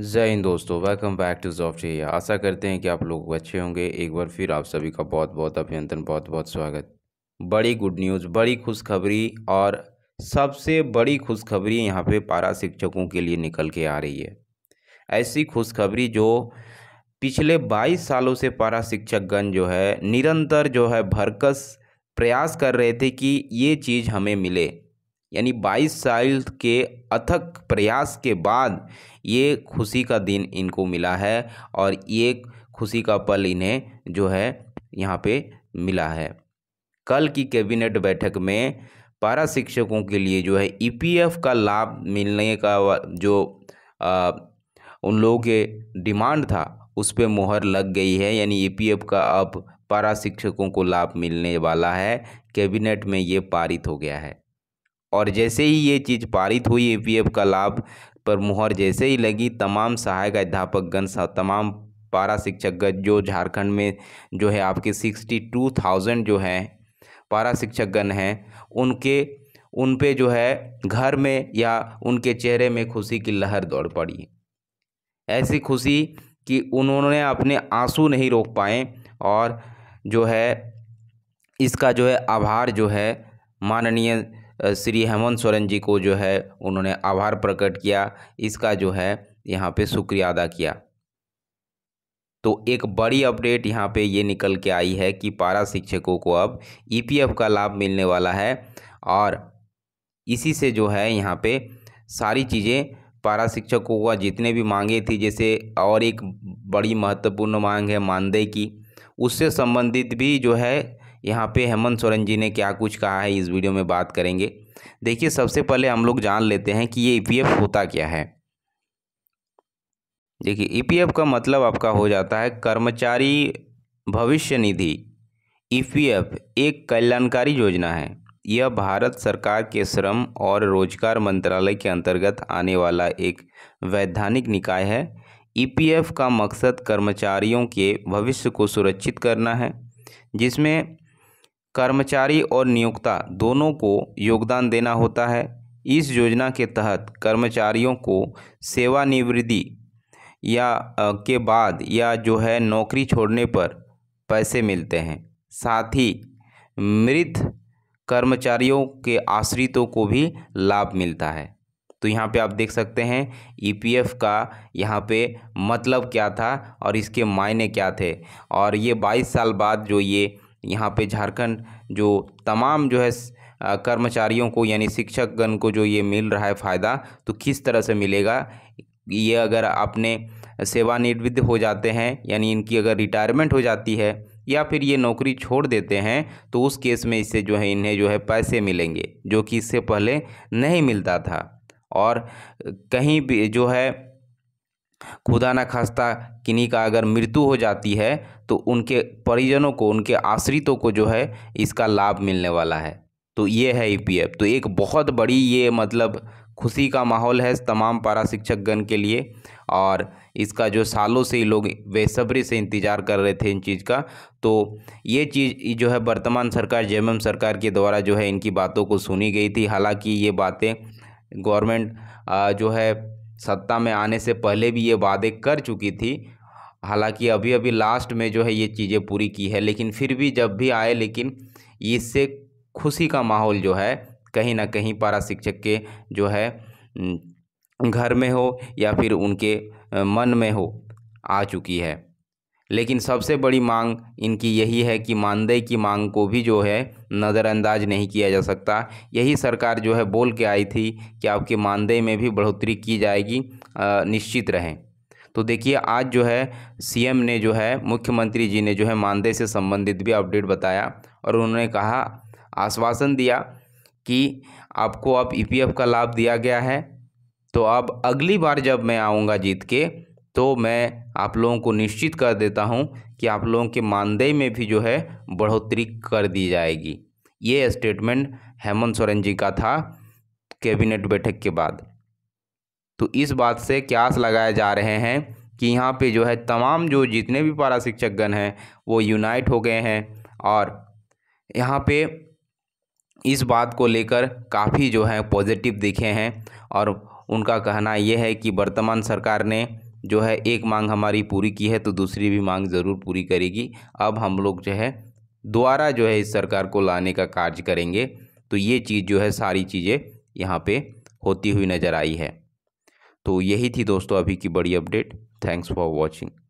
जय हिंद दोस्तों welcome back to job चाहिए आशा करते हैं कि आप लोग अच्छे होंगे एक बार फिर आप सभी का बहुत बहुत अभियंत्रण बहुत बहुत स्वागत बड़ी गुड न्यूज़ बड़ी खुशखबरी और सबसे बड़ी खुशखबरी यहाँ पे पारा शिक्षकों के लिए निकल के आ रही है ऐसी खुशखबरी जो पिछले 22 सालों से पारा शिक्षकगण जो है निरंतर जो है भरकस प्रयास कर रहे थे कि ये चीज़ हमें मिले यानी 22 साल के अथक प्रयास के बाद ये खुशी का दिन इनको मिला है और ये खुशी का पल इन्हें जो है यहाँ पे मिला है कल की कैबिनेट बैठक में पारा शिक्षकों के लिए जो है ईपीएफ का लाभ मिलने का जो आ, उन लोगों के डिमांड था उस पर मोहर लग गई है यानी ईपीएफ का अब पारा शिक्षकों को लाभ मिलने वाला है कैबिनेट में ये पारित हो गया है और जैसे ही ये चीज़ पारित हुई ईपीएफ का लाभ पर मुहर जैसे ही लगी तमाम सहायक अध्यापकगण तमाम पारा शिक्षकगण जो झारखंड में जो है आपके सिक्सटी टू थाउजेंड जो हैं पारा शिक्षकगण हैं उनके उन पे जो है घर में या उनके चेहरे में खुशी की लहर दौड़ पड़ी ऐसी खुशी कि उन्होंने अपने आंसू नहीं रोक पाए और जो है इसका जो है आभार जो है माननीय श्री हेमंत सोरेन जी को जो है उन्होंने आभार प्रकट किया इसका जो है यहाँ पे शुक्रिया अदा किया तो एक बड़ी अपडेट यहाँ पे ये निकल के आई है कि पारा शिक्षकों को अब ईपीएफ का लाभ मिलने वाला है और इसी से जो है यहाँ पे सारी चीज़ें पारा शिक्षकों का जितने भी मांगे थी जैसे और एक बड़ी महत्वपूर्ण मांग है मानदेय की उससे संबंधित भी जो है यहाँ पे हेमंत सोरेन जी ने क्या कुछ कहा है इस वीडियो में बात करेंगे देखिए सबसे पहले हम लोग जान लेते हैं कि ये ईपीएफ e होता क्या है देखिए ईपीएफ e का मतलब आपका हो जाता है कर्मचारी भविष्य निधि ईपीएफ e एक कल्याणकारी योजना है यह भारत सरकार के श्रम और रोजगार मंत्रालय के अंतर्गत आने वाला एक वैधानिक निकाय है ईपीएफ का मकसद कर्मचारियों के भविष्य को सुरक्षित करना है जिसमें कर्मचारी और नियोक्ता दोनों को योगदान देना होता है इस योजना के तहत कर्मचारियों को सेवानिवृत्ति या के बाद या जो है नौकरी छोड़ने पर पैसे मिलते हैं साथ ही मृत कर्मचारियों के आश्रितों को भी लाभ मिलता है तो यहाँ पे आप देख सकते हैं ईपीएफ e का यहाँ पे मतलब क्या था और इसके मायने क्या थे और ये 22 साल बाद जो ये यहाँ पे झारखंड जो तमाम जो है कर्मचारियों को यानी शिक्षकगण को जो ये मिल रहा है फ़ायदा तो किस तरह से मिलेगा ये अगर आपने सेवानिवृत्त हो जाते हैं यानी इनकी अगर रिटायरमेंट हो जाती है या फिर ये नौकरी छोड़ देते हैं तो उस केस में इससे जो है इन्हें जो है पैसे मिलेंगे जो कि इससे पहले नहीं मिलता था और कहीं भी जो है खुदा न खास्ता किन्हीं का अगर मृत्यु हो जाती है तो उनके परिजनों को उनके आश्रितों को जो है इसका लाभ मिलने वाला है तो ये है ई तो एक बहुत बड़ी ये मतलब खुशी का माहौल है तमाम पारा शिक्षकगण के लिए और इसका जो सालों से ही लोग बेसब्री से इंतज़ार कर रहे थे इन चीज़ का तो ये चीज़ जो है वर्तमान सरकार जे सरकार के द्वारा जो है इनकी बातों को सुनी गई थी हालांकि ये बातें गवर्नमेंट जो है सत्ता में आने से पहले भी ये वादे कर चुकी थी हालांकि अभी अभी लास्ट में जो है ये चीज़ें पूरी की है लेकिन फिर भी जब भी आए लेकिन इससे खुशी का माहौल जो है कहीं ना कहीं पारा शिक्षक के जो है घर में हो या फिर उनके मन में हो आ चुकी है लेकिन सबसे बड़ी मांग इनकी यही है कि मानदेय की मांग को भी जो है नज़रअंदाज नहीं किया जा सकता यही सरकार जो है बोल के आई थी कि आपके मानदेय में भी बढ़ोतरी की जाएगी निश्चित रहें तो देखिए आज जो है सीएम ने जो है मुख्यमंत्री जी ने जो है मानदेय से संबंधित भी अपडेट बताया और उन्होंने कहा आश्वासन दिया कि आपको अब आप ईपीएफ का लाभ दिया गया है तो अब अगली बार जब मैं आऊँगा जीत के तो मैं आप लोगों को निश्चित कर देता हूं कि आप लोगों के मानदेय में भी जो है बढ़ोतरी कर दी जाएगी ये स्टेटमेंट हेमंत सोरेन जी का था कैबिनेट बैठक के बाद तो इस बात से क्यास लगाए जा रहे हैं कि यहाँ पे जो है तमाम जो जितने भी पारा शिक्षकगण हैं वो यूनाइट हो गए हैं और यहाँ पे इस बात को लेकर काफ़ी जो है पॉजिटिव दिखे हैं और उनका कहना यह है कि वर्तमान सरकार ने जो है एक मांग हमारी पूरी की है तो दूसरी भी मांग ज़रूर पूरी करेगी अब हम लोग जो है दोबारा जो है इस सरकार को लाने का कार्य करेंगे तो ये चीज़ जो है सारी चीज़ें यहाँ पे होती हुई नज़र आई है तो यही थी दोस्तों अभी की बड़ी अपडेट थैंक्स फॉर वॉचिंग